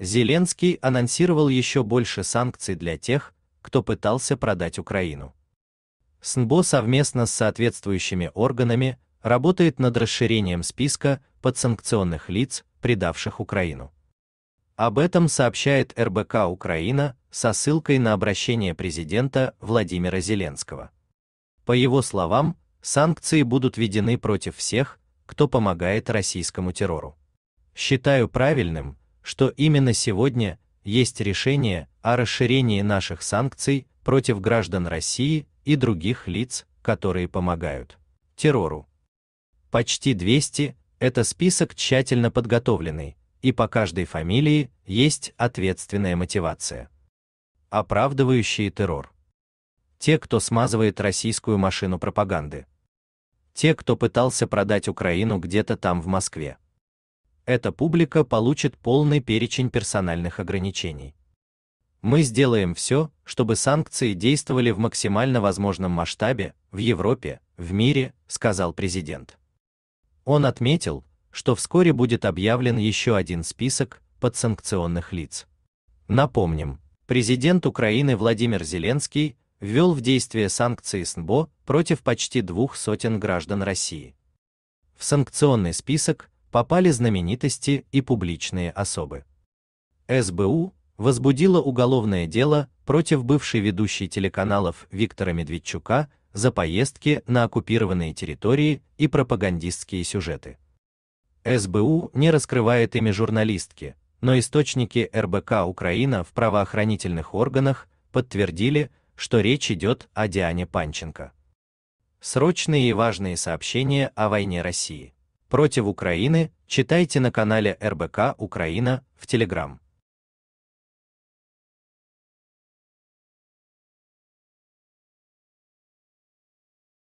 Зеленский анонсировал еще больше санкций для тех, кто пытался продать Украину. СНБО совместно с соответствующими органами работает над расширением списка подсанкционных лиц, предавших Украину. Об этом сообщает РБК Украина со ссылкой на обращение президента Владимира Зеленского. По его словам, санкции будут введены против всех, кто помогает российскому террору. Считаю правильным, что именно сегодня есть решение о расширении наших санкций против граждан России и других лиц, которые помогают террору. Почти 200 это список тщательно подготовленный, и по каждой фамилии есть ответственная мотивация, оправдывающие террор. Те, кто смазывает российскую машину пропаганды. Те, кто пытался продать Украину где-то там в Москве эта публика получит полный перечень персональных ограничений. Мы сделаем все, чтобы санкции действовали в максимально возможном масштабе в Европе, в мире, сказал президент. Он отметил, что вскоре будет объявлен еще один список подсанкционных лиц. Напомним, президент Украины Владимир Зеленский ввел в действие санкции СНБО против почти двух сотен граждан России. В санкционный список попали знаменитости и публичные особы. СБУ возбудила уголовное дело против бывшей ведущей телеканалов Виктора Медведчука за поездки на оккупированные территории и пропагандистские сюжеты. СБУ не раскрывает имя журналистки, но источники РБК Украина в правоохранительных органах подтвердили, что речь идет о Диане Панченко. Срочные и важные сообщения о войне России против Украины читайте на канале РБК Украина в Телеграм.